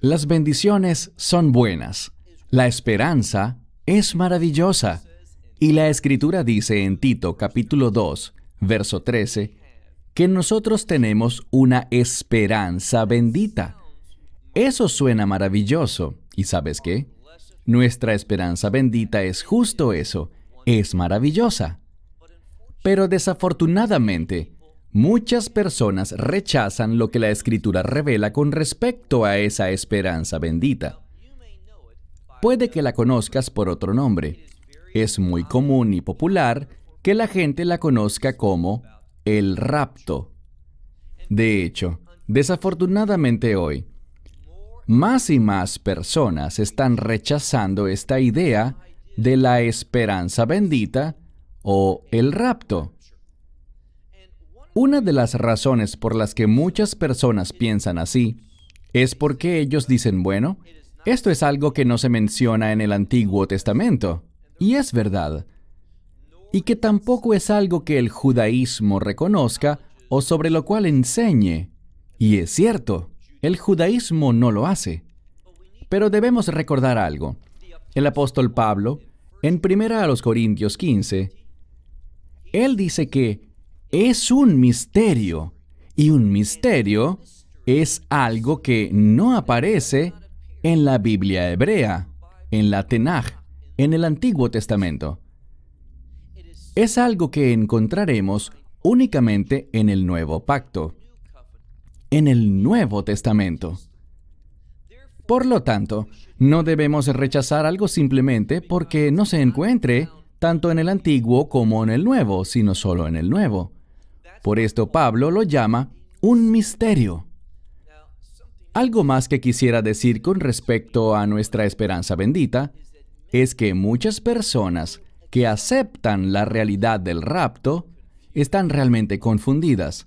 Las bendiciones son buenas. La esperanza es maravillosa. Y la escritura dice en Tito capítulo 2, verso 13, que nosotros tenemos una esperanza bendita. Eso suena maravilloso. ¿Y sabes qué? Nuestra esperanza bendita es justo eso. Es maravillosa. Pero desafortunadamente, Muchas personas rechazan lo que la escritura revela con respecto a esa esperanza bendita. Puede que la conozcas por otro nombre. Es muy común y popular que la gente la conozca como el rapto. De hecho, desafortunadamente hoy, más y más personas están rechazando esta idea de la esperanza bendita o el rapto. Una de las razones por las que muchas personas piensan así es porque ellos dicen, bueno, esto es algo que no se menciona en el Antiguo Testamento, y es verdad, y que tampoco es algo que el judaísmo reconozca o sobre lo cual enseñe. Y es cierto, el judaísmo no lo hace. Pero debemos recordar algo. El apóstol Pablo, en primera a los Corintios 15, él dice que es un misterio. Y un misterio es algo que no aparece en la Biblia hebrea, en la Tenaj, en el Antiguo Testamento. Es algo que encontraremos únicamente en el Nuevo Pacto, en el Nuevo Testamento. Por lo tanto, no debemos rechazar algo simplemente porque no se encuentre tanto en el Antiguo como en el Nuevo, sino solo en el Nuevo. Por esto Pablo lo llama un misterio. Algo más que quisiera decir con respecto a nuestra esperanza bendita es que muchas personas que aceptan la realidad del rapto están realmente confundidas.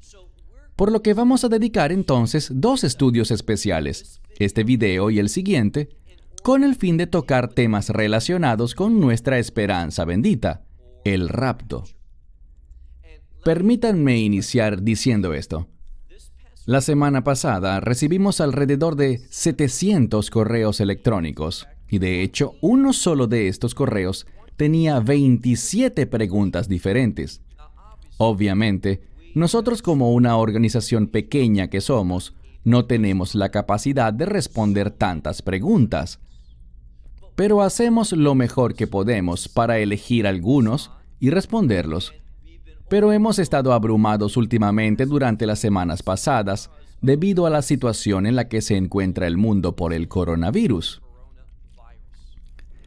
Por lo que vamos a dedicar entonces dos estudios especiales, este video y el siguiente, con el fin de tocar temas relacionados con nuestra esperanza bendita, el rapto. Permítanme iniciar diciendo esto. La semana pasada recibimos alrededor de 700 correos electrónicos y de hecho uno solo de estos correos tenía 27 preguntas diferentes. Obviamente, nosotros como una organización pequeña que somos, no tenemos la capacidad de responder tantas preguntas. Pero hacemos lo mejor que podemos para elegir algunos y responderlos pero hemos estado abrumados últimamente durante las semanas pasadas debido a la situación en la que se encuentra el mundo por el coronavirus.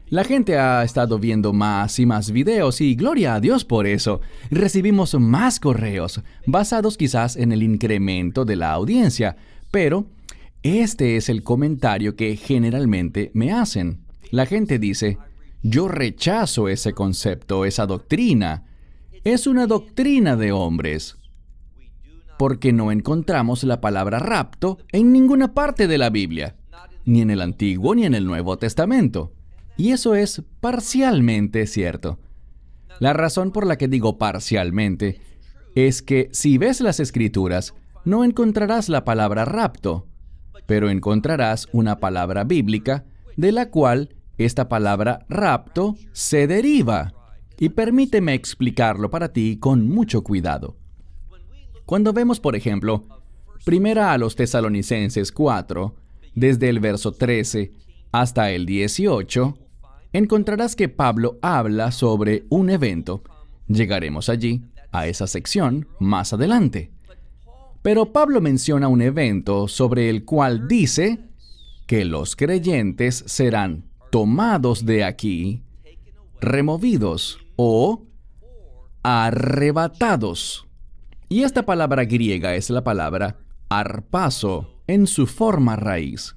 La gente ha estado viendo más y más videos y gloria a Dios por eso. Recibimos más correos, basados quizás en el incremento de la audiencia, pero este es el comentario que generalmente me hacen. La gente dice, yo rechazo ese concepto, esa doctrina, es una doctrina de hombres, porque no encontramos la palabra rapto en ninguna parte de la Biblia, ni en el Antiguo ni en el Nuevo Testamento. Y eso es parcialmente cierto. La razón por la que digo parcialmente es que si ves las escrituras, no encontrarás la palabra rapto, pero encontrarás una palabra bíblica de la cual esta palabra rapto se deriva. Y permíteme explicarlo para ti con mucho cuidado. Cuando vemos, por ejemplo, primera a los tesalonicenses 4, desde el verso 13 hasta el 18, encontrarás que Pablo habla sobre un evento. Llegaremos allí, a esa sección, más adelante. Pero Pablo menciona un evento sobre el cual dice que los creyentes serán tomados de aquí, removidos o arrebatados. Y esta palabra griega es la palabra arpaso en su forma raíz.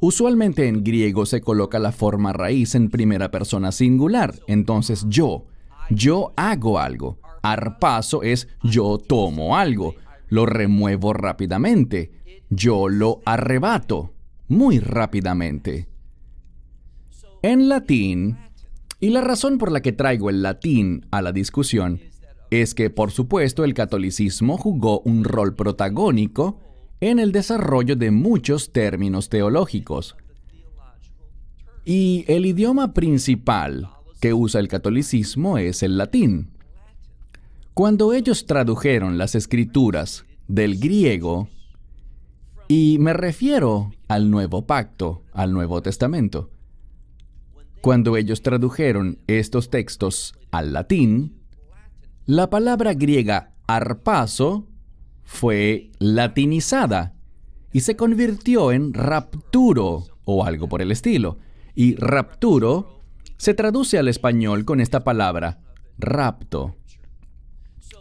Usualmente en griego se coloca la forma raíz en primera persona singular, entonces yo, yo hago algo. arpaso es yo tomo algo, lo remuevo rápidamente, yo lo arrebato muy rápidamente. En latín, y la razón por la que traigo el latín a la discusión es que, por supuesto, el catolicismo jugó un rol protagónico en el desarrollo de muchos términos teológicos. Y el idioma principal que usa el catolicismo es el latín. Cuando ellos tradujeron las escrituras del griego, y me refiero al Nuevo Pacto, al Nuevo Testamento, cuando ellos tradujeron estos textos al latín, la palabra griega arpaso fue latinizada y se convirtió en rapturo o algo por el estilo. Y rapturo se traduce al español con esta palabra, rapto.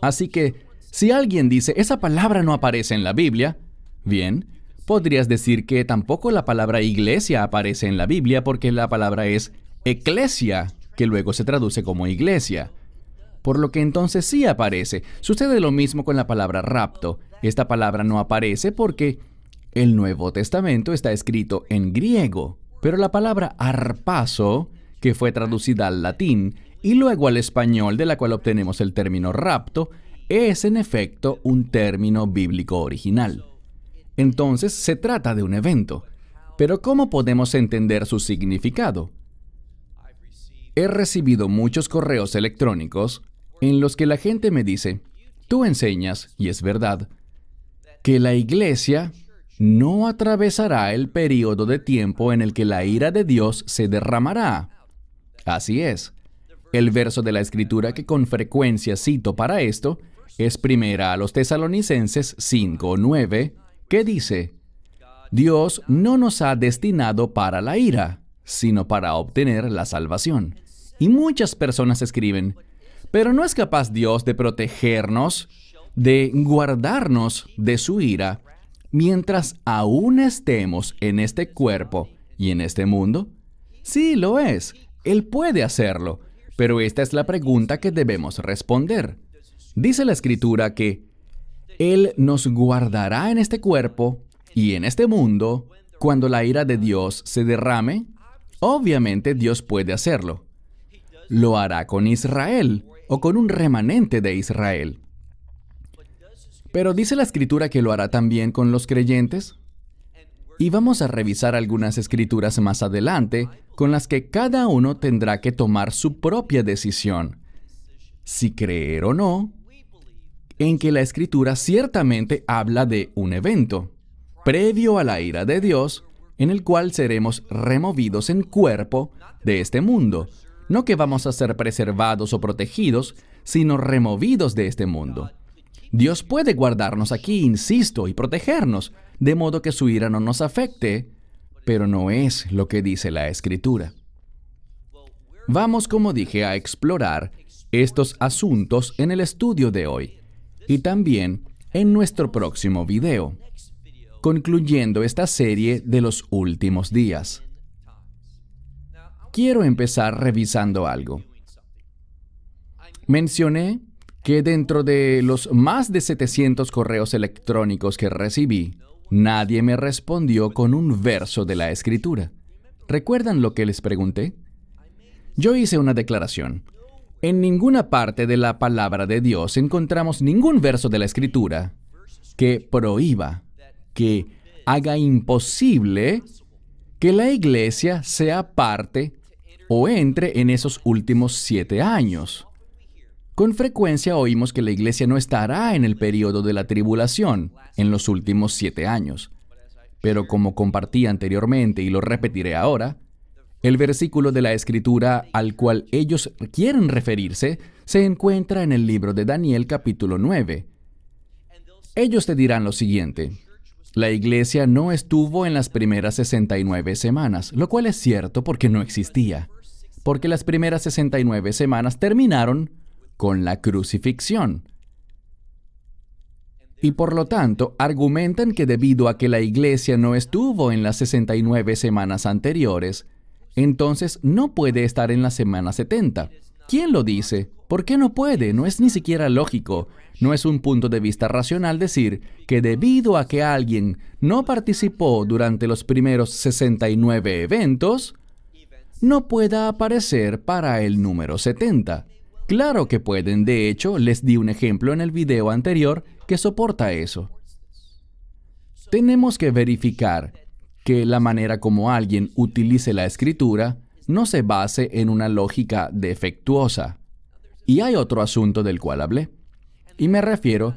Así que, si alguien dice, esa palabra no aparece en la Biblia, bien, podrías decir que tampoco la palabra iglesia aparece en la Biblia porque la palabra es eclesia, que luego se traduce como iglesia. Por lo que entonces sí aparece. Sucede lo mismo con la palabra rapto. Esta palabra no aparece porque el Nuevo Testamento está escrito en griego, pero la palabra arpazo, que fue traducida al latín y luego al español, de la cual obtenemos el término rapto, es en efecto un término bíblico original. Entonces se trata de un evento. Pero ¿cómo podemos entender su significado? he recibido muchos correos electrónicos en los que la gente me dice, tú enseñas, y es verdad, que la iglesia no atravesará el periodo de tiempo en el que la ira de Dios se derramará. Así es. El verso de la escritura que con frecuencia cito para esto es primera a los tesalonicenses 5.9, que dice, Dios no nos ha destinado para la ira, sino para obtener la salvación y muchas personas escriben, pero ¿no es capaz Dios de protegernos, de guardarnos de su ira, mientras aún estemos en este cuerpo y en este mundo? Sí, lo es. Él puede hacerlo. Pero esta es la pregunta que debemos responder. Dice la escritura que Él nos guardará en este cuerpo y en este mundo cuando la ira de Dios se derrame. Obviamente Dios puede hacerlo lo hará con Israel o con un remanente de Israel. Pero dice la escritura que lo hará también con los creyentes. Y vamos a revisar algunas escrituras más adelante con las que cada uno tendrá que tomar su propia decisión, si creer o no, en que la escritura ciertamente habla de un evento, previo a la ira de Dios, en el cual seremos removidos en cuerpo de este mundo, no que vamos a ser preservados o protegidos, sino removidos de este mundo. Dios puede guardarnos aquí, insisto, y protegernos, de modo que su ira no nos afecte, pero no es lo que dice la Escritura. Vamos, como dije, a explorar estos asuntos en el estudio de hoy y también en nuestro próximo video, concluyendo esta serie de los últimos días quiero empezar revisando algo. Mencioné que dentro de los más de 700 correos electrónicos que recibí, nadie me respondió con un verso de la escritura. ¿Recuerdan lo que les pregunté? Yo hice una declaración. En ninguna parte de la palabra de Dios encontramos ningún verso de la escritura que prohíba, que haga imposible que la iglesia sea parte o entre en esos últimos siete años. Con frecuencia oímos que la iglesia no estará en el periodo de la tribulación, en los últimos siete años. Pero como compartí anteriormente y lo repetiré ahora, el versículo de la escritura al cual ellos quieren referirse se encuentra en el libro de Daniel capítulo 9. Ellos te dirán lo siguiente, la iglesia no estuvo en las primeras 69 semanas, lo cual es cierto porque no existía porque las primeras 69 semanas terminaron con la crucifixión. Y por lo tanto, argumentan que debido a que la iglesia no estuvo en las 69 semanas anteriores, entonces no puede estar en la semana 70. ¿Quién lo dice? ¿Por qué no puede? No es ni siquiera lógico. No es un punto de vista racional decir que debido a que alguien no participó durante los primeros 69 eventos, no pueda aparecer para el número 70. Claro que pueden, de hecho, les di un ejemplo en el video anterior que soporta eso. Tenemos que verificar que la manera como alguien utilice la escritura no se base en una lógica defectuosa. Y hay otro asunto del cual hablé. Y me refiero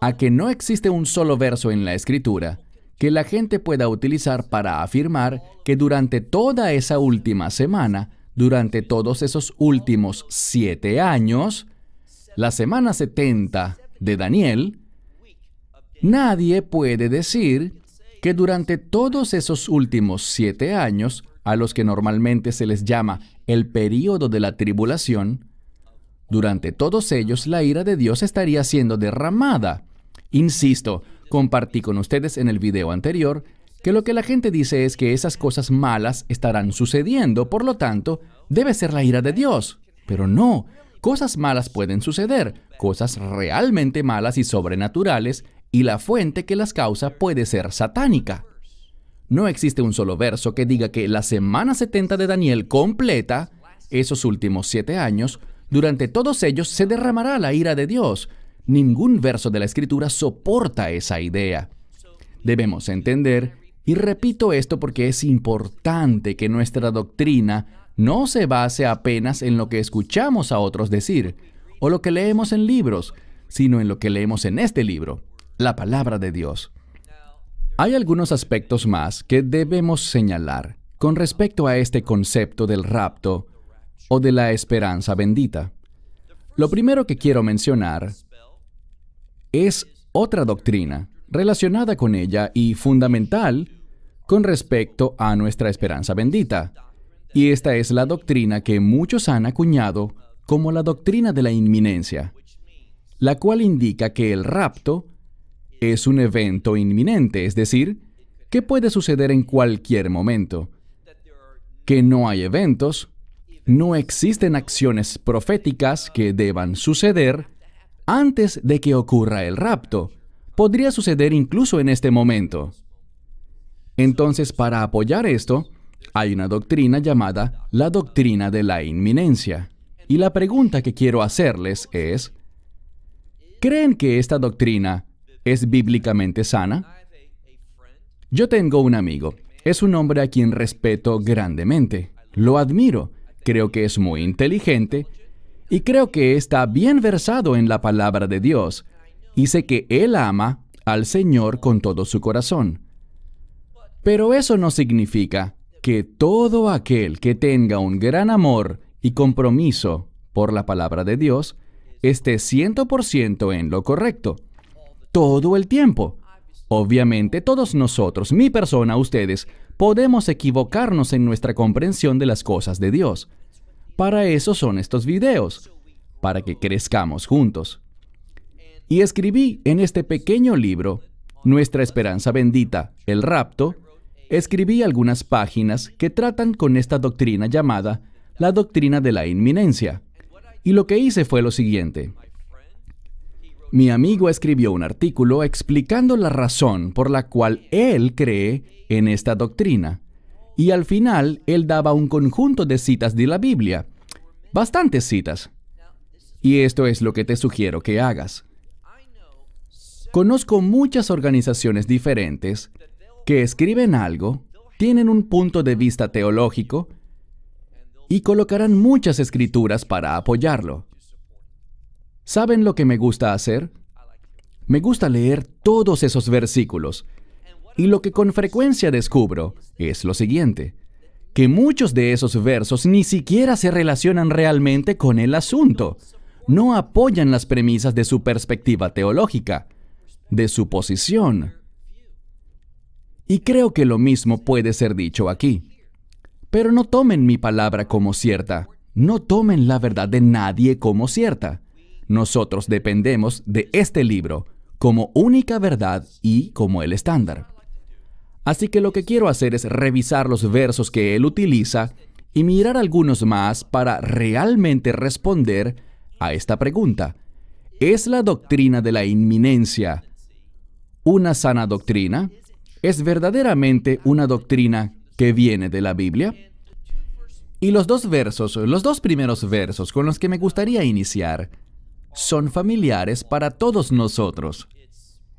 a que no existe un solo verso en la escritura que la gente pueda utilizar para afirmar que durante toda esa última semana, durante todos esos últimos siete años, la semana 70 de Daniel, nadie puede decir que durante todos esos últimos siete años, a los que normalmente se les llama el período de la tribulación, durante todos ellos la ira de Dios estaría siendo derramada. Insisto, Compartí con ustedes en el video anterior que lo que la gente dice es que esas cosas malas estarán sucediendo, por lo tanto, debe ser la ira de Dios. Pero no, cosas malas pueden suceder, cosas realmente malas y sobrenaturales, y la fuente que las causa puede ser satánica. No existe un solo verso que diga que la semana 70 de Daniel completa, esos últimos siete años, durante todos ellos se derramará la ira de Dios, Ningún verso de la Escritura soporta esa idea. Debemos entender, y repito esto porque es importante que nuestra doctrina no se base apenas en lo que escuchamos a otros decir o lo que leemos en libros, sino en lo que leemos en este libro, la palabra de Dios. Hay algunos aspectos más que debemos señalar con respecto a este concepto del rapto o de la esperanza bendita. Lo primero que quiero mencionar es otra doctrina relacionada con ella y fundamental con respecto a nuestra esperanza bendita. Y esta es la doctrina que muchos han acuñado como la doctrina de la inminencia, la cual indica que el rapto es un evento inminente, es decir, que puede suceder en cualquier momento, que no hay eventos, no existen acciones proféticas que deban suceder antes de que ocurra el rapto. Podría suceder incluso en este momento. Entonces, para apoyar esto, hay una doctrina llamada la doctrina de la inminencia. Y la pregunta que quiero hacerles es, ¿creen que esta doctrina es bíblicamente sana? Yo tengo un amigo. Es un hombre a quien respeto grandemente. Lo admiro. Creo que es muy inteligente y creo que está bien versado en la palabra de Dios. Y sé que Él ama al Señor con todo su corazón. Pero eso no significa que todo aquel que tenga un gran amor y compromiso por la palabra de Dios esté 100% en lo correcto. Todo el tiempo. Obviamente todos nosotros, mi persona, ustedes, podemos equivocarnos en nuestra comprensión de las cosas de Dios. Para eso son estos videos, para que crezcamos juntos. Y escribí en este pequeño libro, Nuestra Esperanza Bendita, el rapto, escribí algunas páginas que tratan con esta doctrina llamada la doctrina de la inminencia. Y lo que hice fue lo siguiente. Mi amigo escribió un artículo explicando la razón por la cual él cree en esta doctrina y al final él daba un conjunto de citas de la Biblia, bastantes citas. Y esto es lo que te sugiero que hagas. Conozco muchas organizaciones diferentes que escriben algo, tienen un punto de vista teológico y colocarán muchas escrituras para apoyarlo. ¿Saben lo que me gusta hacer? Me gusta leer todos esos versículos y lo que con frecuencia descubro es lo siguiente, que muchos de esos versos ni siquiera se relacionan realmente con el asunto, no apoyan las premisas de su perspectiva teológica, de su posición. Y creo que lo mismo puede ser dicho aquí. Pero no tomen mi palabra como cierta, no tomen la verdad de nadie como cierta. Nosotros dependemos de este libro como única verdad y como el estándar. Así que lo que quiero hacer es revisar los versos que él utiliza y mirar algunos más para realmente responder a esta pregunta. ¿Es la doctrina de la inminencia una sana doctrina? ¿Es verdaderamente una doctrina que viene de la Biblia? Y los dos versos, los dos primeros versos con los que me gustaría iniciar, son familiares para todos nosotros.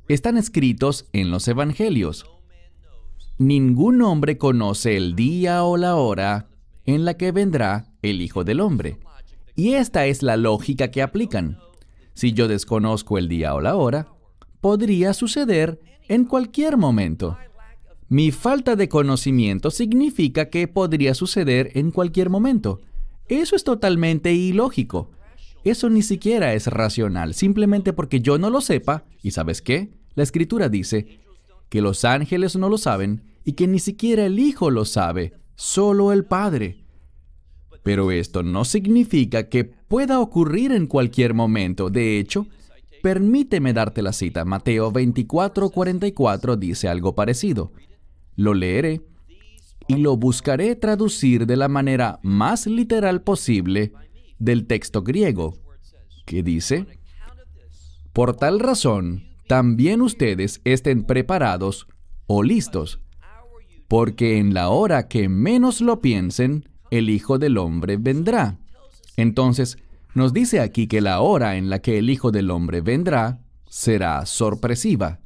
Están escritos en los Evangelios. Ningún hombre conoce el día o la hora en la que vendrá el Hijo del Hombre. Y esta es la lógica que aplican. Si yo desconozco el día o la hora, podría suceder en cualquier momento. Mi falta de conocimiento significa que podría suceder en cualquier momento. Eso es totalmente ilógico. Eso ni siquiera es racional, simplemente porque yo no lo sepa, y sabes qué, la escritura dice que los ángeles no lo saben, y que ni siquiera el Hijo lo sabe, solo el Padre. Pero esto no significa que pueda ocurrir en cualquier momento. De hecho, permíteme darte la cita. Mateo 24:44 dice algo parecido. Lo leeré y lo buscaré traducir de la manera más literal posible del texto griego, que dice, Por tal razón, también ustedes estén preparados o listos, porque en la hora que menos lo piensen, el Hijo del Hombre vendrá. Entonces, nos dice aquí que la hora en la que el Hijo del Hombre vendrá será sorpresiva.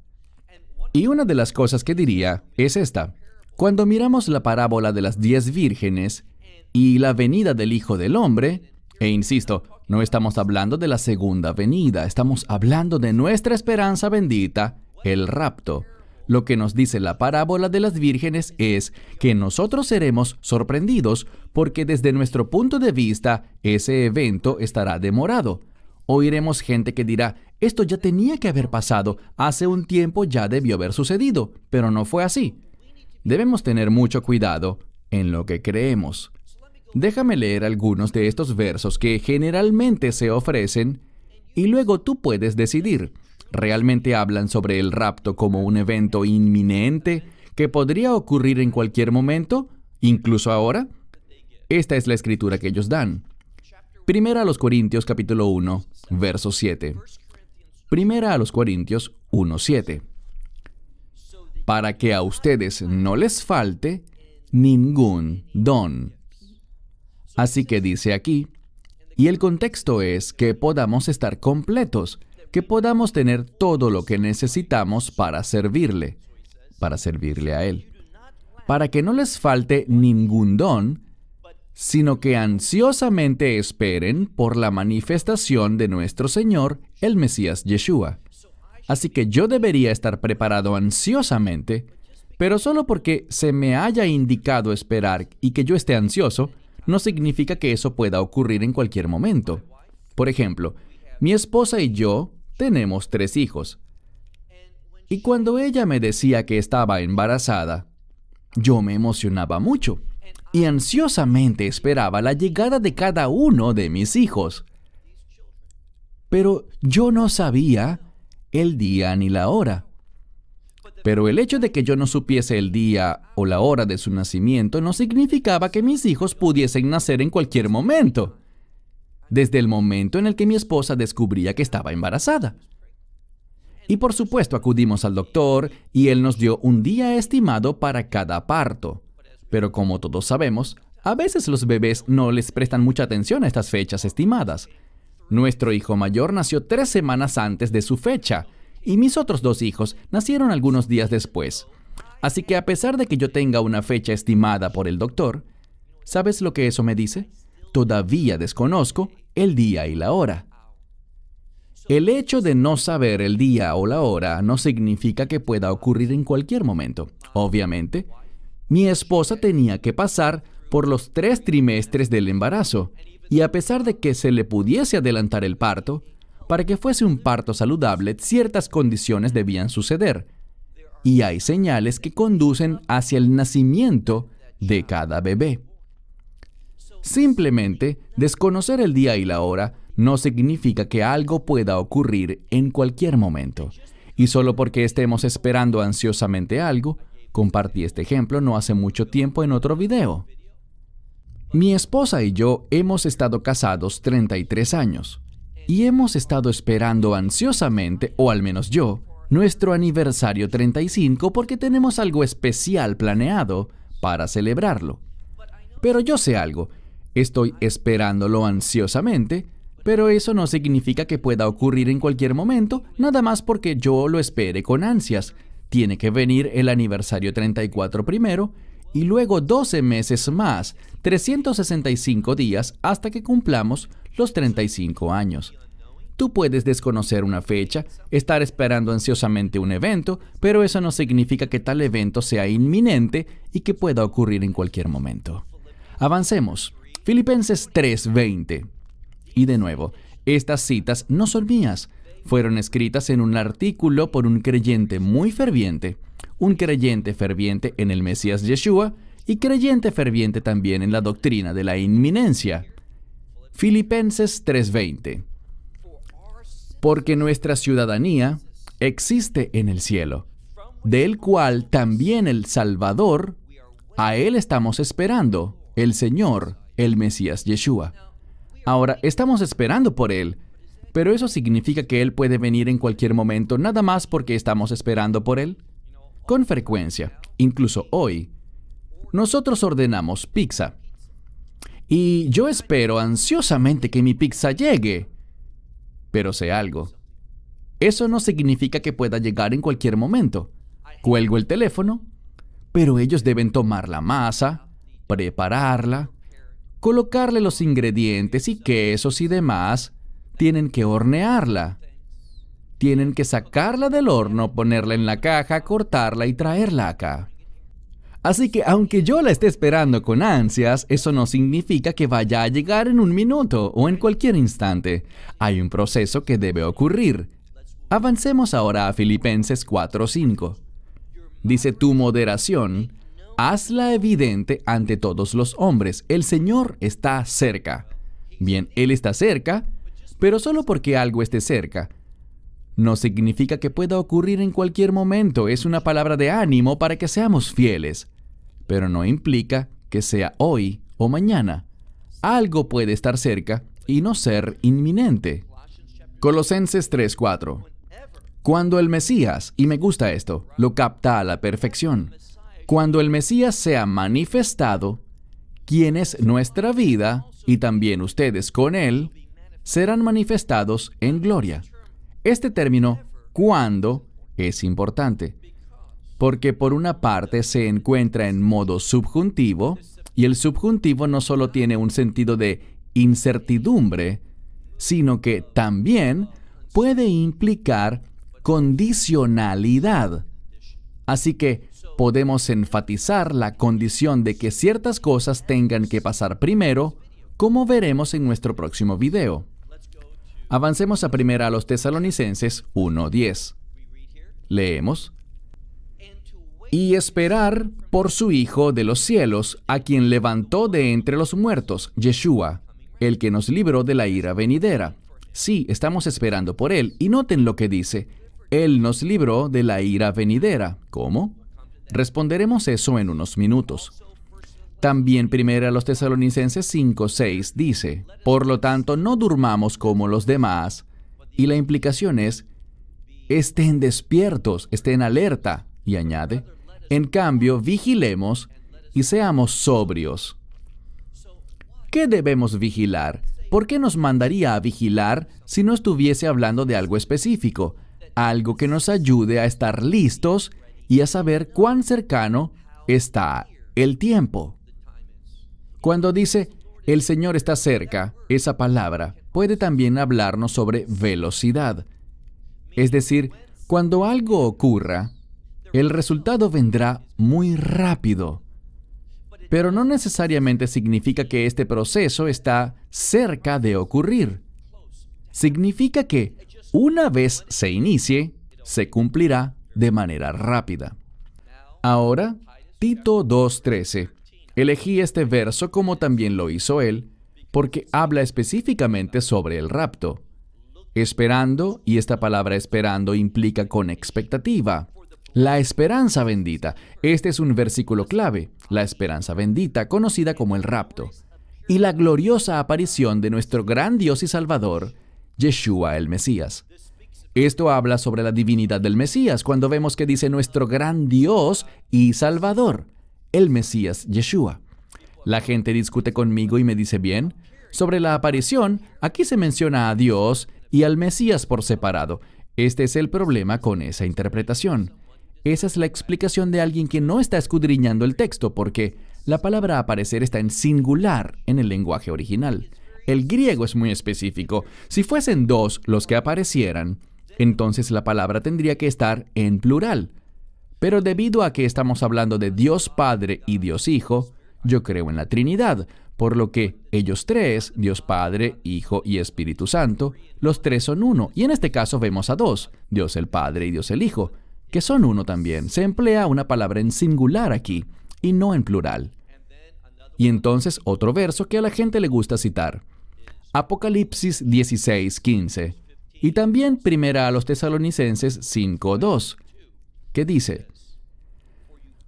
Y una de las cosas que diría es esta. Cuando miramos la parábola de las diez vírgenes y la venida del Hijo del Hombre, e insisto, no estamos hablando de la segunda venida, estamos hablando de nuestra esperanza bendita, el rapto. Lo que nos dice la parábola de las vírgenes es que nosotros seremos sorprendidos porque desde nuestro punto de vista ese evento estará demorado. Oiremos gente que dirá, esto ya tenía que haber pasado, hace un tiempo ya debió haber sucedido, pero no fue así. Debemos tener mucho cuidado en lo que creemos. Déjame leer algunos de estos versos que generalmente se ofrecen y luego tú puedes decidir realmente hablan sobre el rapto como un evento inminente que podría ocurrir en cualquier momento, incluso ahora? Esta es la escritura que ellos dan. Primera a los Corintios capítulo 1, verso 7. Primera a los Corintios 1, 7. Para que a ustedes no les falte ningún don. Así que dice aquí, y el contexto es que podamos estar completos, que podamos tener todo lo que necesitamos para servirle, para servirle a Él, para que no les falte ningún don, sino que ansiosamente esperen por la manifestación de nuestro Señor, el Mesías Yeshua. Así que yo debería estar preparado ansiosamente, pero solo porque se me haya indicado esperar y que yo esté ansioso, no significa que eso pueda ocurrir en cualquier momento. Por ejemplo, mi esposa y yo tenemos tres hijos. Y cuando ella me decía que estaba embarazada, yo me emocionaba mucho y ansiosamente esperaba la llegada de cada uno de mis hijos. Pero yo no sabía el día ni la hora. Pero el hecho de que yo no supiese el día o la hora de su nacimiento no significaba que mis hijos pudiesen nacer en cualquier momento desde el momento en el que mi esposa descubría que estaba embarazada. Y por supuesto acudimos al doctor y él nos dio un día estimado para cada parto. Pero como todos sabemos, a veces los bebés no les prestan mucha atención a estas fechas estimadas. Nuestro hijo mayor nació tres semanas antes de su fecha y mis otros dos hijos nacieron algunos días después. Así que a pesar de que yo tenga una fecha estimada por el doctor, ¿sabes lo que eso me dice? Todavía desconozco el día y la hora. El hecho de no saber el día o la hora no significa que pueda ocurrir en cualquier momento. Obviamente, mi esposa tenía que pasar por los tres trimestres del embarazo y a pesar de que se le pudiese adelantar el parto, para que fuese un parto saludable ciertas condiciones debían suceder y hay señales que conducen hacia el nacimiento de cada bebé. Simplemente, desconocer el día y la hora no significa que algo pueda ocurrir en cualquier momento. Y solo porque estemos esperando ansiosamente algo, compartí este ejemplo no hace mucho tiempo en otro video. Mi esposa y yo hemos estado casados 33 años y hemos estado esperando ansiosamente, o al menos yo, nuestro aniversario 35 porque tenemos algo especial planeado para celebrarlo. Pero yo sé algo, Estoy esperándolo ansiosamente, pero eso no significa que pueda ocurrir en cualquier momento, nada más porque yo lo espere con ansias. Tiene que venir el aniversario 34 primero y luego 12 meses más, 365 días hasta que cumplamos los 35 años. Tú puedes desconocer una fecha, estar esperando ansiosamente un evento, pero eso no significa que tal evento sea inminente y que pueda ocurrir en cualquier momento. Avancemos. Filipenses 3:20. Y de nuevo, estas citas no son mías, fueron escritas en un artículo por un creyente muy ferviente, un creyente ferviente en el Mesías Yeshua y creyente ferviente también en la doctrina de la inminencia. Filipenses 3:20. Porque nuestra ciudadanía existe en el cielo, del cual también el Salvador, a Él estamos esperando, el Señor el Mesías Yeshua. Ahora, estamos esperando por Él, pero eso significa que Él puede venir en cualquier momento nada más porque estamos esperando por Él. Con frecuencia, incluso hoy, nosotros ordenamos pizza. Y yo espero ansiosamente que mi pizza llegue. Pero sé algo. Eso no significa que pueda llegar en cualquier momento. Cuelgo el teléfono, pero ellos deben tomar la masa, prepararla, colocarle los ingredientes y quesos y demás, tienen que hornearla. Tienen que sacarla del horno, ponerla en la caja, cortarla y traerla acá. Así que aunque yo la esté esperando con ansias, eso no significa que vaya a llegar en un minuto o en cualquier instante. Hay un proceso que debe ocurrir. Avancemos ahora a Filipenses 4:5. Dice tu moderación Hazla evidente ante todos los hombres. El Señor está cerca. Bien, Él está cerca, pero solo porque algo esté cerca. No significa que pueda ocurrir en cualquier momento. Es una palabra de ánimo para que seamos fieles. Pero no implica que sea hoy o mañana. Algo puede estar cerca y no ser inminente. Colosenses 3:4. Cuando el Mesías, y me gusta esto, lo capta a la perfección. Cuando el Mesías sea manifestado, quienes nuestra vida y también ustedes con él serán manifestados en gloria. Este término cuando es importante, porque por una parte se encuentra en modo subjuntivo, y el subjuntivo no solo tiene un sentido de incertidumbre, sino que también puede implicar condicionalidad. Así que podemos enfatizar la condición de que ciertas cosas tengan que pasar primero, como veremos en nuestro próximo video. Avancemos a primera a los tesalonicenses 1.10. Leemos. Y esperar por su Hijo de los cielos, a quien levantó de entre los muertos, Yeshua, el que nos libró de la ira venidera. Sí, estamos esperando por Él. Y noten lo que dice. Él nos libró de la ira venidera. ¿Cómo? Responderemos eso en unos minutos. También primero a los tesalonicenses 5.6 dice, Por lo tanto, no durmamos como los demás. Y la implicación es, estén despiertos, estén alerta. Y añade, en cambio, vigilemos y seamos sobrios. ¿Qué debemos vigilar? ¿Por qué nos mandaría a vigilar si no estuviese hablando de algo específico? Algo que nos ayude a estar listos y a saber cuán cercano está el tiempo. Cuando dice el Señor está cerca, esa palabra puede también hablarnos sobre velocidad. Es decir, cuando algo ocurra, el resultado vendrá muy rápido. Pero no necesariamente significa que este proceso está cerca de ocurrir. Significa que una vez se inicie, se cumplirá de manera rápida. Ahora, Tito 2.13. Elegí este verso como también lo hizo él, porque habla específicamente sobre el rapto. Esperando, y esta palabra esperando implica con expectativa. La esperanza bendita. Este es un versículo clave, la esperanza bendita, conocida como el rapto. Y la gloriosa aparición de nuestro gran Dios y Salvador, Yeshua el Mesías. Esto habla sobre la divinidad del Mesías, cuando vemos que dice nuestro gran Dios y Salvador, el Mesías Yeshua. La gente discute conmigo y me dice, bien, sobre la aparición, aquí se menciona a Dios y al Mesías por separado. Este es el problema con esa interpretación. Esa es la explicación de alguien que no está escudriñando el texto, porque la palabra aparecer está en singular en el lenguaje original. El griego es muy específico. Si fuesen dos los que aparecieran, entonces la palabra tendría que estar en plural. Pero debido a que estamos hablando de Dios Padre y Dios Hijo, yo creo en la Trinidad, por lo que ellos tres, Dios Padre, Hijo y Espíritu Santo, los tres son uno, y en este caso vemos a dos, Dios el Padre y Dios el Hijo, que son uno también. Se emplea una palabra en singular aquí, y no en plural. Y entonces otro verso que a la gente le gusta citar. Apocalipsis 16, 15. Y también primera a los tesalonicenses 5.2, que dice,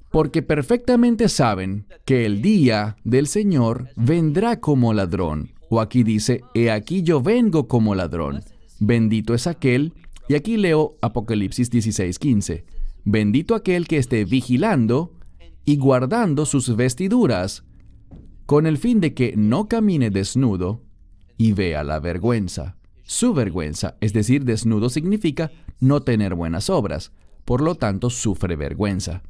porque perfectamente saben que el día del Señor vendrá como ladrón. O aquí dice, he aquí yo vengo como ladrón. Bendito es aquel, y aquí leo Apocalipsis 16:15, bendito aquel que esté vigilando y guardando sus vestiduras, con el fin de que no camine desnudo y vea la vergüenza. Su vergüenza, es decir, desnudo significa no tener buenas obras, por lo tanto sufre vergüenza.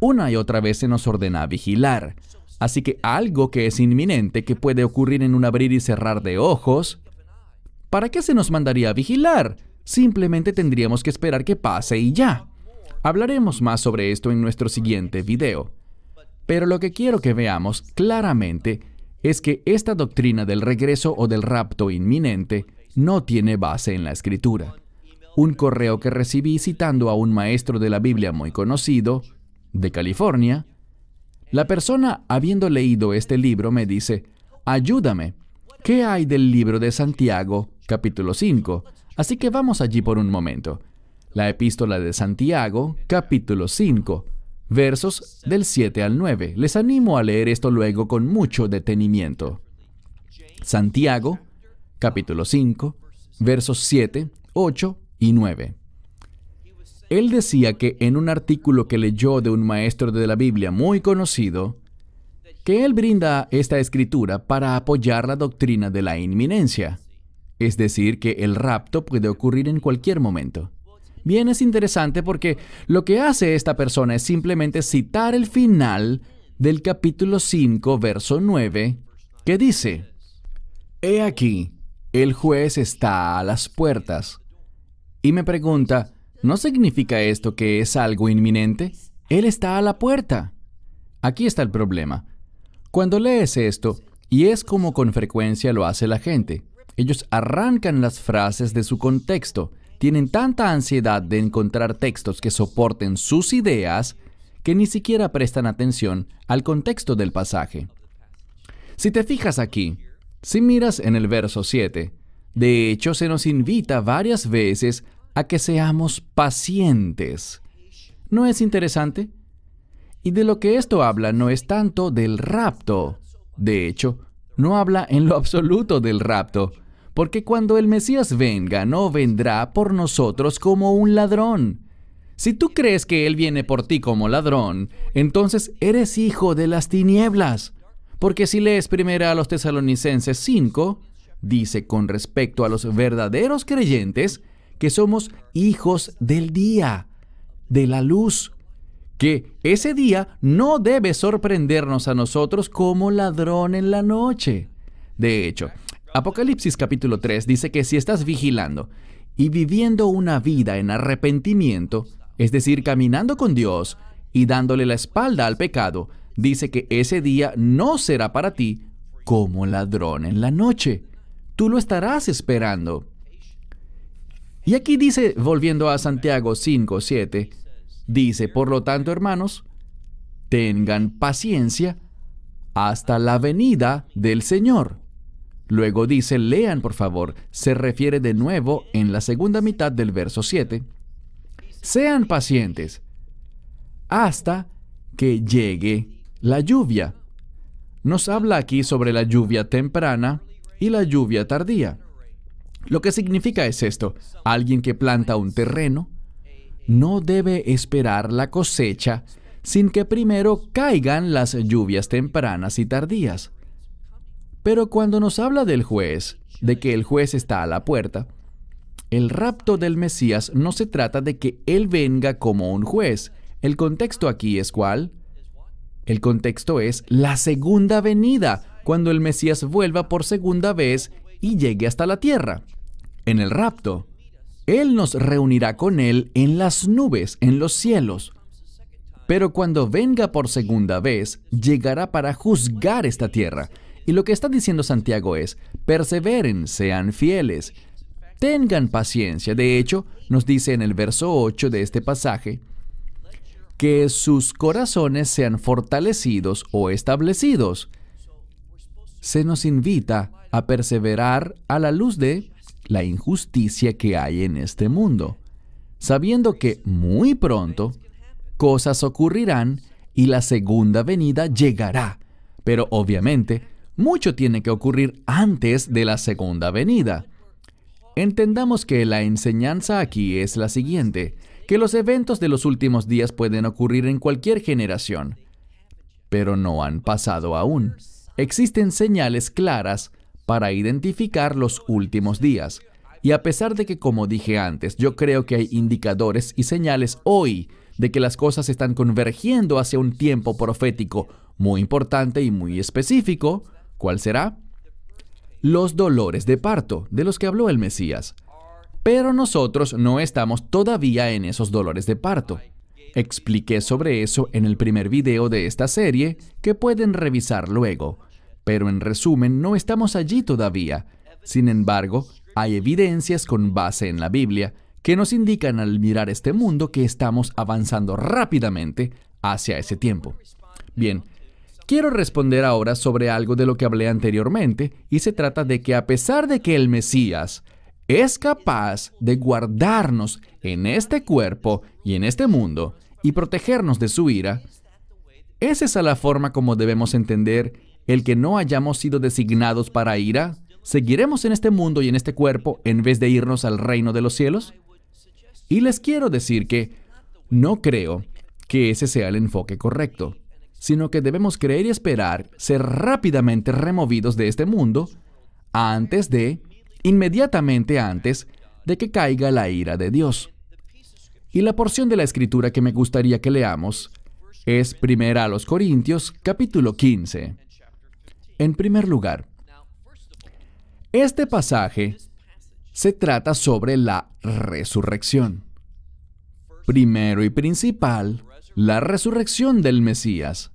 Una y otra vez se nos ordena vigilar, así que algo que es inminente, que puede ocurrir en un abrir y cerrar de ojos, ¿para qué se nos mandaría a vigilar? Simplemente tendríamos que esperar que pase y ya. Hablaremos más sobre esto en nuestro siguiente video. Pero lo que quiero que veamos claramente es que esta doctrina del regreso o del rapto inminente no tiene base en la escritura. Un correo que recibí citando a un maestro de la Biblia muy conocido, de California, la persona, habiendo leído este libro, me dice, ayúdame, ¿qué hay del libro de Santiago, capítulo 5? Así que vamos allí por un momento. La epístola de Santiago, capítulo 5, versos del 7 al 9. Les animo a leer esto luego con mucho detenimiento. Santiago, capítulo 5, versos 7, 8 y 9. Él decía que en un artículo que leyó de un maestro de la Biblia muy conocido, que él brinda esta escritura para apoyar la doctrina de la inminencia, es decir, que el rapto puede ocurrir en cualquier momento. Bien, es interesante porque lo que hace esta persona es simplemente citar el final del capítulo 5, verso 9, que dice, He aquí, el juez está a las puertas. Y me pregunta, ¿no significa esto que es algo inminente? Él está a la puerta. Aquí está el problema. Cuando lees esto, y es como con frecuencia lo hace la gente, ellos arrancan las frases de su contexto, tienen tanta ansiedad de encontrar textos que soporten sus ideas que ni siquiera prestan atención al contexto del pasaje. Si te fijas aquí, si miras en el verso 7, de hecho se nos invita varias veces a que seamos pacientes. ¿No es interesante? Y de lo que esto habla no es tanto del rapto. De hecho, no habla en lo absoluto del rapto, porque cuando el Mesías venga, no vendrá por nosotros como un ladrón. Si tú crees que Él viene por ti como ladrón, entonces eres hijo de las tinieblas. Porque si lees primero a los tesalonicenses 5, dice con respecto a los verdaderos creyentes que somos hijos del día, de la luz, que ese día no debe sorprendernos a nosotros como ladrón en la noche. De hecho, Apocalipsis capítulo 3 dice que si estás vigilando y viviendo una vida en arrepentimiento, es decir, caminando con Dios y dándole la espalda al pecado, dice que ese día no será para ti como ladrón en la noche. Tú lo estarás esperando. Y aquí dice, volviendo a Santiago 5, 7, dice, por lo tanto, hermanos, tengan paciencia hasta la venida del Señor. Luego dice, lean por favor, se refiere de nuevo en la segunda mitad del verso 7. Sean pacientes hasta que llegue la lluvia. Nos habla aquí sobre la lluvia temprana y la lluvia tardía. Lo que significa es esto. Alguien que planta un terreno no debe esperar la cosecha sin que primero caigan las lluvias tempranas y tardías. Pero cuando nos habla del juez, de que el juez está a la puerta, el rapto del Mesías no se trata de que Él venga como un juez. El contexto aquí es cuál? El contexto es la segunda venida, cuando el Mesías vuelva por segunda vez y llegue hasta la tierra. En el rapto, Él nos reunirá con Él en las nubes, en los cielos. Pero cuando venga por segunda vez, llegará para juzgar esta tierra. Y lo que está diciendo Santiago es, perseveren, sean fieles, tengan paciencia. De hecho, nos dice en el verso 8 de este pasaje, que sus corazones sean fortalecidos o establecidos. Se nos invita a perseverar a la luz de la injusticia que hay en este mundo, sabiendo que muy pronto cosas ocurrirán y la segunda venida llegará. Pero obviamente, mucho tiene que ocurrir antes de la segunda venida. Entendamos que la enseñanza aquí es la siguiente que los eventos de los últimos días pueden ocurrir en cualquier generación, pero no han pasado aún. Existen señales claras para identificar los últimos días. Y a pesar de que, como dije antes, yo creo que hay indicadores y señales hoy de que las cosas están convergiendo hacia un tiempo profético muy importante y muy específico, ¿cuál será? Los dolores de parto, de los que habló el Mesías pero nosotros no estamos todavía en esos dolores de parto. Expliqué sobre eso en el primer video de esta serie, que pueden revisar luego. Pero en resumen, no estamos allí todavía. Sin embargo, hay evidencias con base en la Biblia que nos indican al mirar este mundo que estamos avanzando rápidamente hacia ese tiempo. Bien, quiero responder ahora sobre algo de lo que hablé anteriormente y se trata de que a pesar de que el Mesías es capaz de guardarnos en este cuerpo y en este mundo y protegernos de su ira, ¿es esa la forma como debemos entender el que no hayamos sido designados para ira? ¿Seguiremos en este mundo y en este cuerpo en vez de irnos al reino de los cielos? Y les quiero decir que no creo que ese sea el enfoque correcto, sino que debemos creer y esperar ser rápidamente removidos de este mundo antes de inmediatamente antes de que caiga la ira de Dios. Y la porción de la escritura que me gustaría que leamos es primera a los Corintios capítulo 15. En primer lugar, este pasaje se trata sobre la resurrección. Primero y principal, la resurrección del Mesías.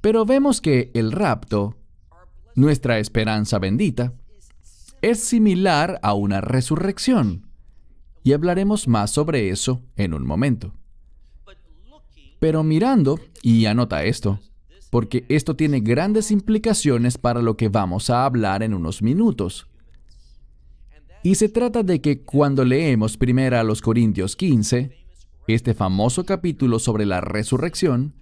Pero vemos que el rapto, nuestra esperanza bendita, es similar a una resurrección. Y hablaremos más sobre eso en un momento. Pero mirando, y anota esto, porque esto tiene grandes implicaciones para lo que vamos a hablar en unos minutos. Y se trata de que cuando leemos primero a los Corintios 15, este famoso capítulo sobre la resurrección,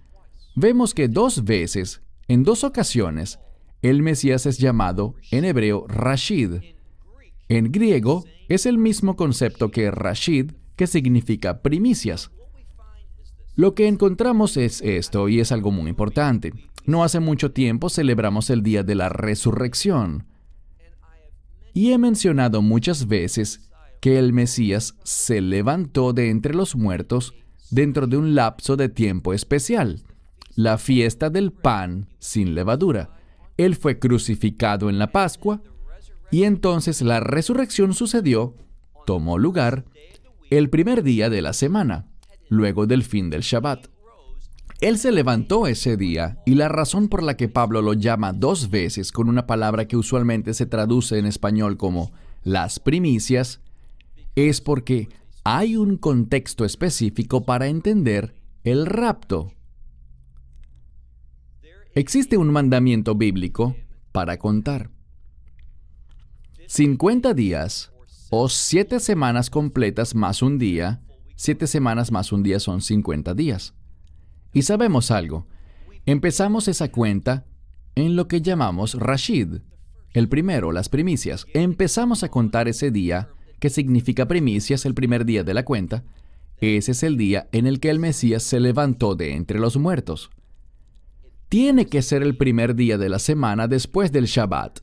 vemos que dos veces, en dos ocasiones, el Mesías es llamado en hebreo Rashid. En griego es el mismo concepto que Rashid, que significa primicias. Lo que encontramos es esto, y es algo muy importante. No hace mucho tiempo celebramos el Día de la Resurrección. Y he mencionado muchas veces que el Mesías se levantó de entre los muertos dentro de un lapso de tiempo especial, la fiesta del pan sin levadura. Él fue crucificado en la Pascua y entonces la resurrección sucedió, tomó lugar, el primer día de la semana, luego del fin del Shabbat. Él se levantó ese día y la razón por la que Pablo lo llama dos veces con una palabra que usualmente se traduce en español como las primicias es porque hay un contexto específico para entender el rapto Existe un mandamiento bíblico para contar. 50 días o 7 semanas completas más un día. 7 semanas más un día son 50 días. Y sabemos algo. Empezamos esa cuenta en lo que llamamos Rashid, el primero, las primicias. Empezamos a contar ese día, que significa primicias, el primer día de la cuenta. Ese es el día en el que el Mesías se levantó de entre los muertos tiene que ser el primer día de la semana después del Shabbat.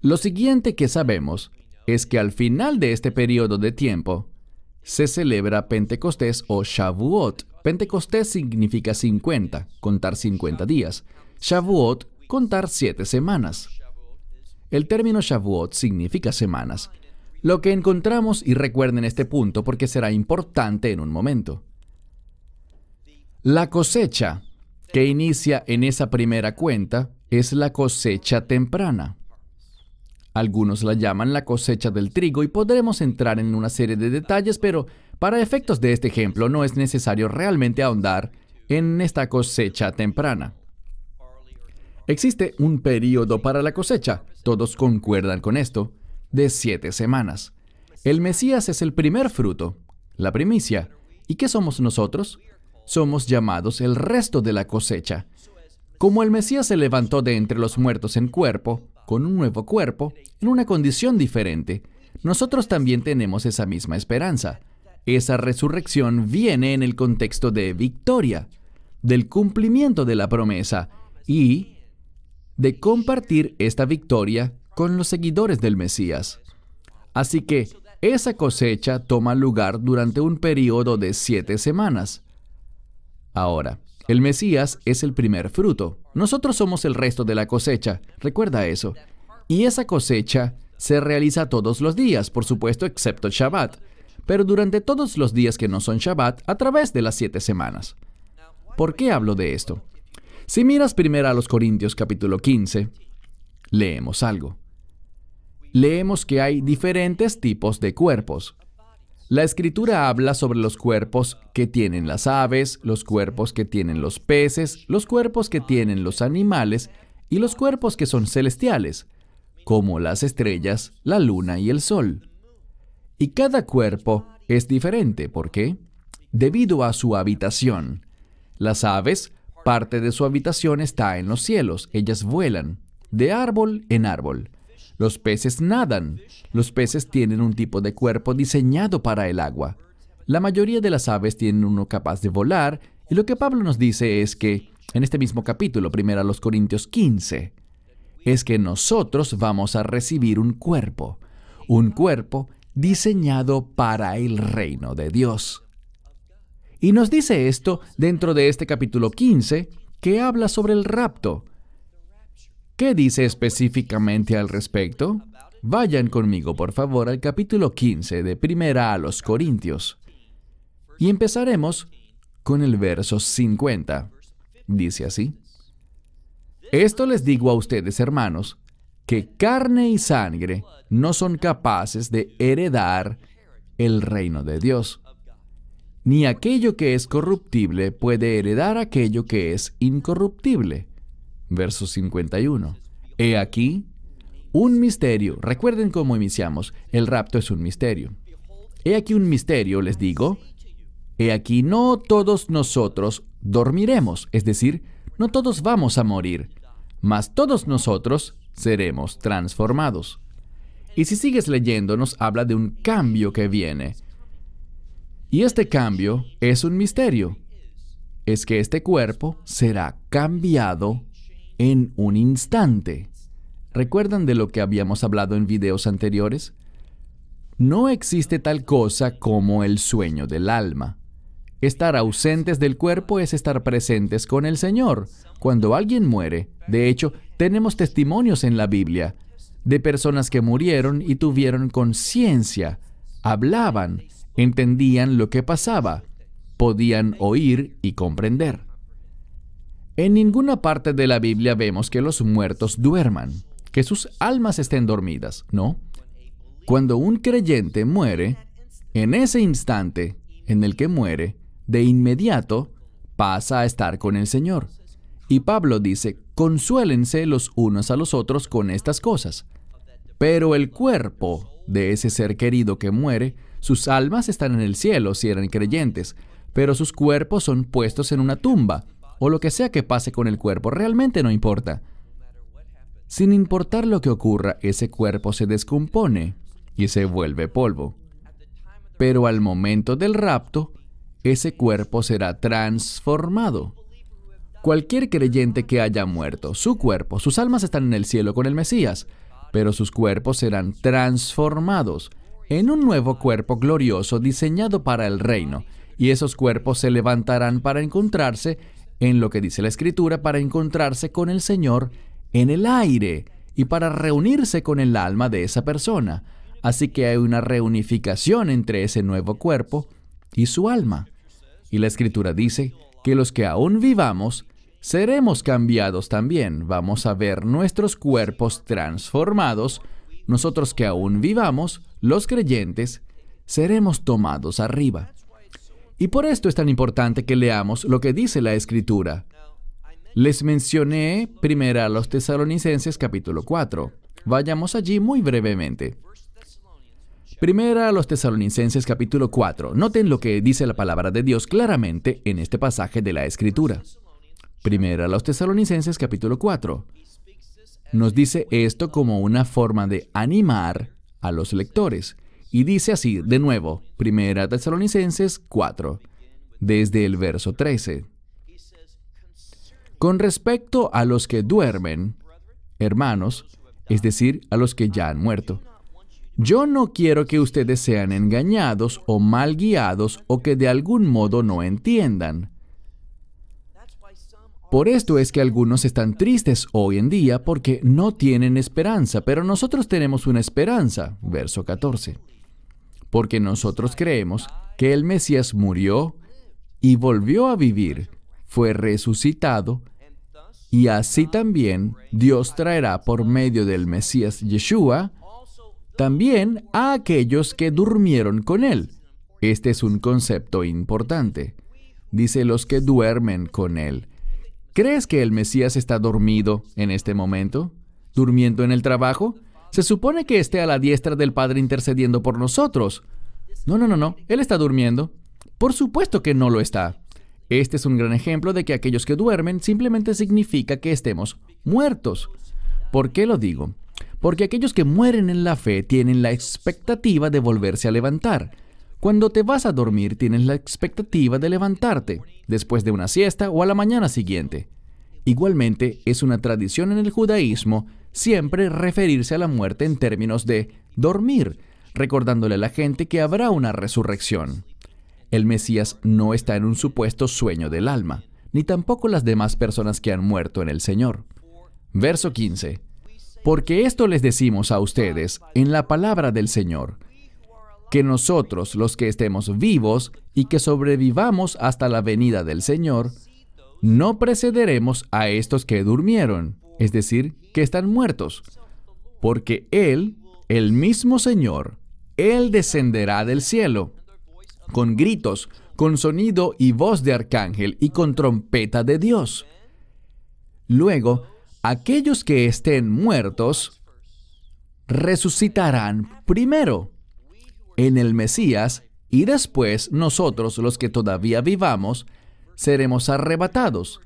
Lo siguiente que sabemos es que al final de este periodo de tiempo se celebra Pentecostés o Shavuot. Pentecostés significa 50, contar 50 días. Shavuot, contar 7 semanas. El término Shavuot significa semanas. Lo que encontramos, y recuerden este punto porque será importante en un momento. La cosecha que inicia en esa primera cuenta es la cosecha temprana. Algunos la llaman la cosecha del trigo y podremos entrar en una serie de detalles, pero para efectos de este ejemplo no es necesario realmente ahondar en esta cosecha temprana. Existe un periodo para la cosecha, todos concuerdan con esto, de siete semanas. El Mesías es el primer fruto, la primicia. ¿Y qué somos nosotros? somos llamados el resto de la cosecha. Como el Mesías se levantó de entre los muertos en cuerpo, con un nuevo cuerpo, en una condición diferente, nosotros también tenemos esa misma esperanza. Esa resurrección viene en el contexto de victoria, del cumplimiento de la promesa y de compartir esta victoria con los seguidores del Mesías. Así que esa cosecha toma lugar durante un periodo de siete semanas. Ahora, el Mesías es el primer fruto. Nosotros somos el resto de la cosecha. Recuerda eso. Y esa cosecha se realiza todos los días, por supuesto, excepto Shabbat. Pero durante todos los días que no son Shabbat, a través de las siete semanas. ¿Por qué hablo de esto? Si miras primero a los Corintios capítulo 15, leemos algo. Leemos que hay diferentes tipos de cuerpos. La escritura habla sobre los cuerpos que tienen las aves, los cuerpos que tienen los peces, los cuerpos que tienen los animales y los cuerpos que son celestiales, como las estrellas, la luna y el sol. Y cada cuerpo es diferente, ¿por qué? Debido a su habitación. Las aves, parte de su habitación está en los cielos, ellas vuelan, de árbol en árbol. Los peces nadan. Los peces tienen un tipo de cuerpo diseñado para el agua. La mayoría de las aves tienen uno capaz de volar, y lo que Pablo nos dice es que, en este mismo capítulo, 1 Corintios 15, es que nosotros vamos a recibir un cuerpo, un cuerpo diseñado para el reino de Dios. Y nos dice esto dentro de este capítulo 15, que habla sobre el rapto, ¿Qué dice específicamente al respecto? Vayan conmigo, por favor, al capítulo 15 de Primera a los Corintios. Y empezaremos con el verso 50. Dice así. Esto les digo a ustedes, hermanos, que carne y sangre no son capaces de heredar el reino de Dios. Ni aquello que es corruptible puede heredar aquello que es incorruptible verso 51. He aquí un misterio. Recuerden cómo iniciamos. El rapto es un misterio. He aquí un misterio, les digo. He aquí no todos nosotros dormiremos, es decir, no todos vamos a morir, mas todos nosotros seremos transformados. Y si sigues leyendo, nos habla de un cambio que viene. Y este cambio es un misterio. Es que este cuerpo será cambiado en un instante. ¿Recuerdan de lo que habíamos hablado en videos anteriores? No existe tal cosa como el sueño del alma. Estar ausentes del cuerpo es estar presentes con el Señor. Cuando alguien muere, de hecho, tenemos testimonios en la Biblia de personas que murieron y tuvieron conciencia, hablaban, entendían lo que pasaba, podían oír y comprender. En ninguna parte de la Biblia vemos que los muertos duerman, que sus almas estén dormidas, ¿no? Cuando un creyente muere, en ese instante en el que muere, de inmediato pasa a estar con el Señor. Y Pablo dice, consuélense los unos a los otros con estas cosas. Pero el cuerpo de ese ser querido que muere, sus almas están en el cielo si eran creyentes, pero sus cuerpos son puestos en una tumba o lo que sea que pase con el cuerpo, realmente no importa. Sin importar lo que ocurra, ese cuerpo se descompone y se vuelve polvo. Pero al momento del rapto, ese cuerpo será transformado. Cualquier creyente que haya muerto, su cuerpo, sus almas están en el cielo con el Mesías, pero sus cuerpos serán transformados en un nuevo cuerpo glorioso diseñado para el reino, y esos cuerpos se levantarán para encontrarse en lo que dice la escritura para encontrarse con el Señor en el aire y para reunirse con el alma de esa persona. Así que hay una reunificación entre ese nuevo cuerpo y su alma. Y la escritura dice que los que aún vivamos seremos cambiados también. Vamos a ver nuestros cuerpos transformados. Nosotros que aún vivamos, los creyentes, seremos tomados arriba. Y por esto es tan importante que leamos lo que dice la Escritura. Les mencioné primero a los tesalonicenses capítulo 4. Vayamos allí muy brevemente. Primera a los tesalonicenses capítulo 4. Noten lo que dice la palabra de Dios claramente en este pasaje de la Escritura. Primera a los tesalonicenses capítulo 4. Nos dice esto como una forma de animar a los lectores. Y dice así, de nuevo, Primera Tesalonicenses 4, desde el verso 13. Con respecto a los que duermen, hermanos, es decir, a los que ya han muerto, yo no quiero que ustedes sean engañados o mal guiados o que de algún modo no entiendan. Por esto es que algunos están tristes hoy en día porque no tienen esperanza, pero nosotros tenemos una esperanza. Verso 14 porque nosotros creemos que el Mesías murió y volvió a vivir, fue resucitado, y así también Dios traerá por medio del Mesías Yeshua también a aquellos que durmieron con él. Este es un concepto importante. Dice los que duermen con él. ¿Crees que el Mesías está dormido en este momento? ¿Durmiendo en el trabajo? Se supone que esté a la diestra del Padre intercediendo por nosotros. No, no, no, no. Él está durmiendo. Por supuesto que no lo está. Este es un gran ejemplo de que aquellos que duermen simplemente significa que estemos muertos. ¿Por qué lo digo? Porque aquellos que mueren en la fe tienen la expectativa de volverse a levantar. Cuando te vas a dormir tienes la expectativa de levantarte, después de una siesta o a la mañana siguiente. Igualmente, es una tradición en el judaísmo siempre referirse a la muerte en términos de dormir, recordándole a la gente que habrá una resurrección. El Mesías no está en un supuesto sueño del alma, ni tampoco las demás personas que han muerto en el Señor. Verso 15. Porque esto les decimos a ustedes en la palabra del Señor, que nosotros los que estemos vivos y que sobrevivamos hasta la venida del Señor, no precederemos a estos que durmieron, es decir, que están muertos, porque Él, el mismo Señor, Él descenderá del cielo, con gritos, con sonido y voz de arcángel y con trompeta de Dios. Luego, aquellos que estén muertos resucitarán primero en el Mesías y después nosotros los que todavía vivamos seremos arrebatados.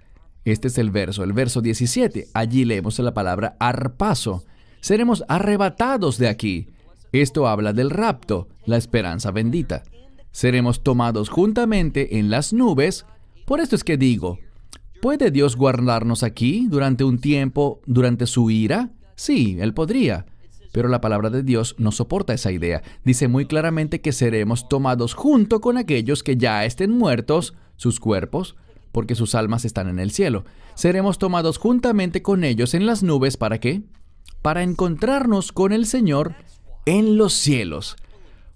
Este es el verso, el verso 17. Allí leemos la palabra arpazo. Seremos arrebatados de aquí. Esto habla del rapto, la esperanza bendita. Seremos tomados juntamente en las nubes. Por esto es que digo, ¿puede Dios guardarnos aquí durante un tiempo, durante su ira? Sí, Él podría pero la palabra de Dios no soporta esa idea. Dice muy claramente que seremos tomados junto con aquellos que ya estén muertos, sus cuerpos, porque sus almas están en el cielo. Seremos tomados juntamente con ellos en las nubes, ¿para qué? Para encontrarnos con el Señor en los cielos.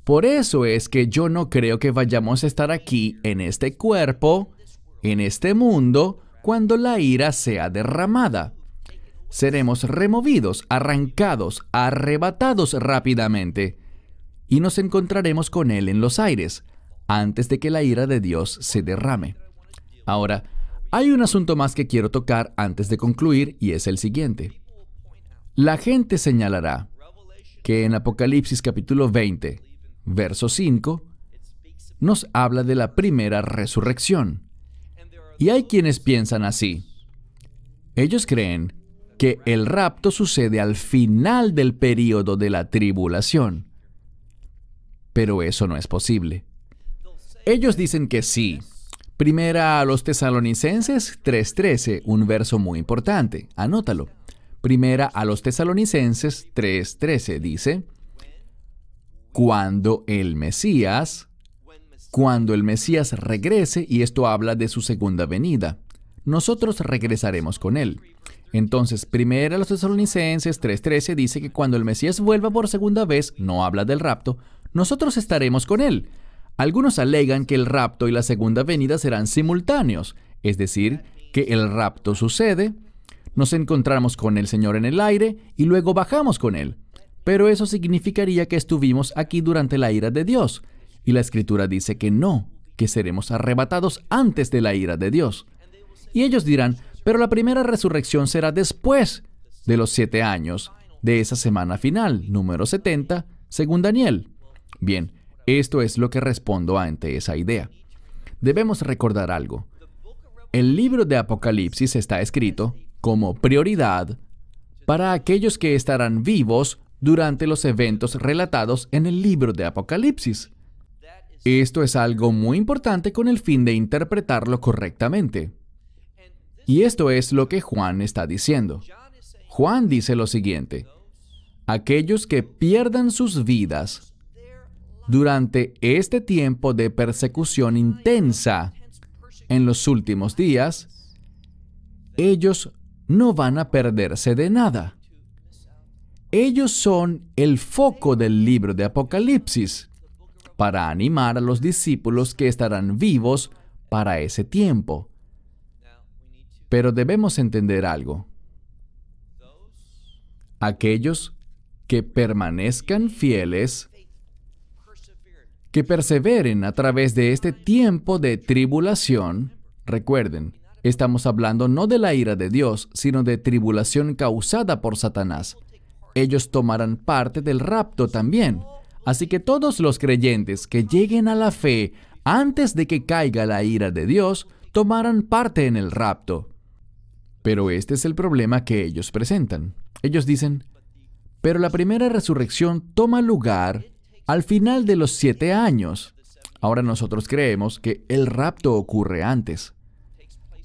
Por eso es que yo no creo que vayamos a estar aquí en este cuerpo, en este mundo, cuando la ira sea derramada seremos removidos, arrancados, arrebatados rápidamente, y nos encontraremos con Él en los aires, antes de que la ira de Dios se derrame. Ahora, hay un asunto más que quiero tocar antes de concluir, y es el siguiente. La gente señalará que en Apocalipsis capítulo 20, verso 5, nos habla de la primera resurrección. Y hay quienes piensan así. Ellos creen que el rapto sucede al final del periodo de la tribulación. Pero eso no es posible. Ellos dicen que sí. Primera a los tesalonicenses 3.13, un verso muy importante. Anótalo. Primera a los tesalonicenses 3.13 dice, cuando el Mesías, cuando el Mesías regrese, y esto habla de su segunda venida, nosotros regresaremos con él. Entonces, a los tesalonicenses 3:13 dice que cuando el Mesías vuelva por segunda vez, no habla del rapto, nosotros estaremos con él. Algunos alegan que el rapto y la segunda venida serán simultáneos, es decir, que el rapto sucede, nos encontramos con el Señor en el aire y luego bajamos con él. Pero eso significaría que estuvimos aquí durante la ira de Dios, y la escritura dice que no, que seremos arrebatados antes de la ira de Dios. Y ellos dirán, pero la primera resurrección será después de los siete años de esa semana final, número 70, según Daniel. Bien, esto es lo que respondo ante esa idea. Debemos recordar algo. El libro de Apocalipsis está escrito como prioridad para aquellos que estarán vivos durante los eventos relatados en el libro de Apocalipsis. Esto es algo muy importante con el fin de interpretarlo correctamente. Y esto es lo que Juan está diciendo. Juan dice lo siguiente, aquellos que pierdan sus vidas durante este tiempo de persecución intensa en los últimos días, ellos no van a perderse de nada. Ellos son el foco del libro de Apocalipsis para animar a los discípulos que estarán vivos para ese tiempo. Pero debemos entender algo. Aquellos que permanezcan fieles, que perseveren a través de este tiempo de tribulación, recuerden, estamos hablando no de la ira de Dios, sino de tribulación causada por Satanás. Ellos tomarán parte del rapto también. Así que todos los creyentes que lleguen a la fe antes de que caiga la ira de Dios, tomarán parte en el rapto. Pero este es el problema que ellos presentan. Ellos dicen, pero la primera resurrección toma lugar al final de los siete años. Ahora nosotros creemos que el rapto ocurre antes.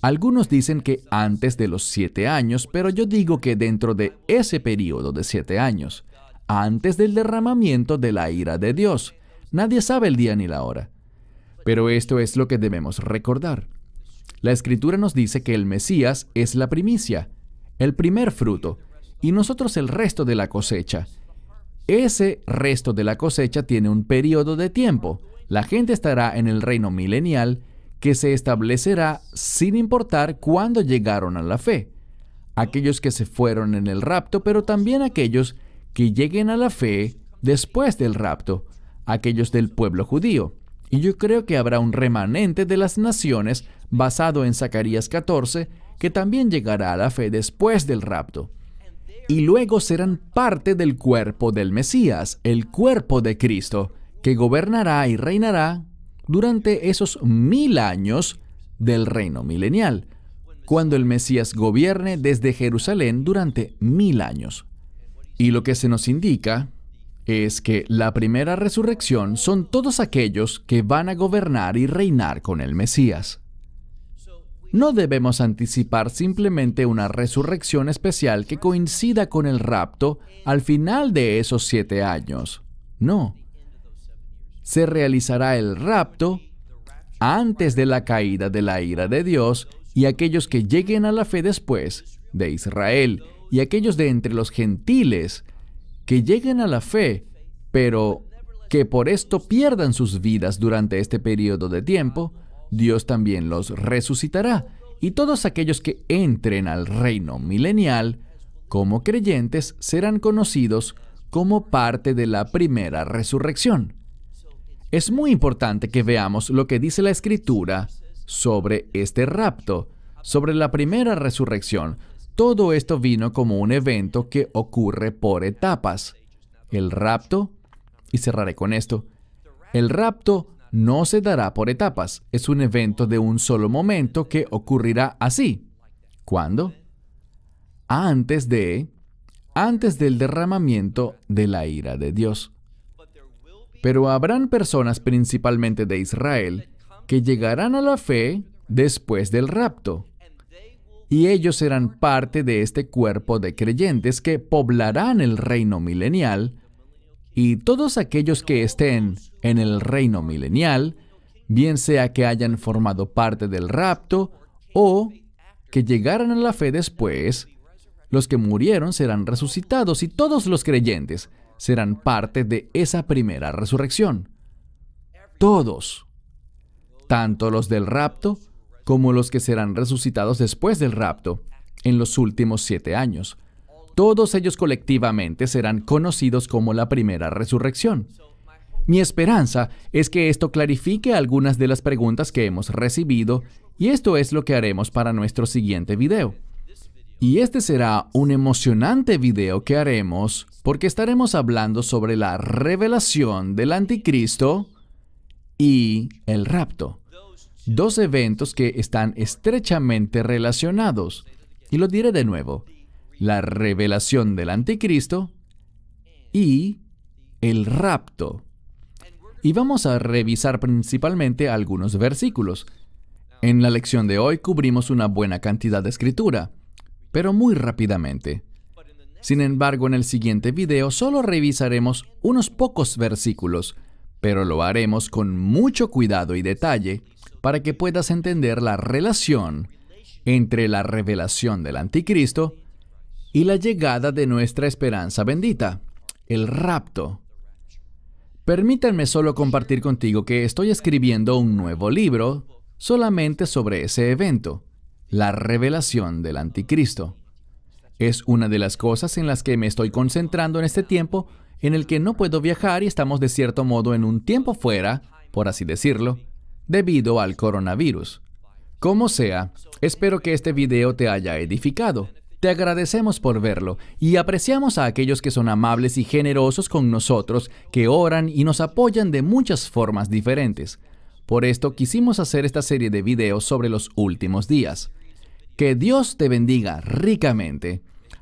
Algunos dicen que antes de los siete años, pero yo digo que dentro de ese periodo de siete años, antes del derramamiento de la ira de Dios. Nadie sabe el día ni la hora. Pero esto es lo que debemos recordar. La escritura nos dice que el Mesías es la primicia, el primer fruto, y nosotros el resto de la cosecha. Ese resto de la cosecha tiene un periodo de tiempo. La gente estará en el reino milenial que se establecerá sin importar cuándo llegaron a la fe. Aquellos que se fueron en el rapto, pero también aquellos que lleguen a la fe después del rapto, aquellos del pueblo judío. Y yo creo que habrá un remanente de las naciones, basado en Zacarías 14, que también llegará a la fe después del rapto. Y luego serán parte del cuerpo del Mesías, el cuerpo de Cristo, que gobernará y reinará durante esos mil años del reino milenial, cuando el Mesías gobierne desde Jerusalén durante mil años. Y lo que se nos indica es que la primera resurrección son todos aquellos que van a gobernar y reinar con el Mesías. No debemos anticipar simplemente una resurrección especial que coincida con el rapto al final de esos siete años. No. Se realizará el rapto antes de la caída de la ira de Dios y aquellos que lleguen a la fe después de Israel y aquellos de entre los gentiles que lleguen a la fe, pero que por esto pierdan sus vidas durante este periodo de tiempo, Dios también los resucitará. Y todos aquellos que entren al reino milenial como creyentes serán conocidos como parte de la primera resurrección. Es muy importante que veamos lo que dice la escritura sobre este rapto, sobre la primera resurrección, todo esto vino como un evento que ocurre por etapas. El rapto, y cerraré con esto, el rapto no se dará por etapas, es un evento de un solo momento que ocurrirá así. ¿Cuándo? Antes de, antes del derramamiento de la ira de Dios. Pero habrán personas principalmente de Israel que llegarán a la fe después del rapto y ellos serán parte de este cuerpo de creyentes que poblarán el reino milenial, y todos aquellos que estén en el reino milenial, bien sea que hayan formado parte del rapto o que llegaran a la fe después, los que murieron serán resucitados y todos los creyentes serán parte de esa primera resurrección. Todos, tanto los del rapto como los que serán resucitados después del rapto, en los últimos siete años. Todos ellos colectivamente serán conocidos como la primera resurrección. Mi esperanza es que esto clarifique algunas de las preguntas que hemos recibido y esto es lo que haremos para nuestro siguiente video. Y este será un emocionante video que haremos porque estaremos hablando sobre la revelación del anticristo y el rapto dos eventos que están estrechamente relacionados. Y lo diré de nuevo, la revelación del anticristo y el rapto. Y vamos a revisar principalmente algunos versículos. En la lección de hoy cubrimos una buena cantidad de escritura, pero muy rápidamente. Sin embargo, en el siguiente video solo revisaremos unos pocos versículos pero lo haremos con mucho cuidado y detalle para que puedas entender la relación entre la revelación del anticristo y la llegada de nuestra esperanza bendita, el rapto. Permítanme solo compartir contigo que estoy escribiendo un nuevo libro solamente sobre ese evento, la revelación del anticristo. Es una de las cosas en las que me estoy concentrando en este tiempo en el que no puedo viajar y estamos de cierto modo en un tiempo fuera, por así decirlo, debido al coronavirus. Como sea, espero que este video te haya edificado. Te agradecemos por verlo y apreciamos a aquellos que son amables y generosos con nosotros, que oran y nos apoyan de muchas formas diferentes. Por esto quisimos hacer esta serie de videos sobre los últimos días. Que Dios te bendiga ricamente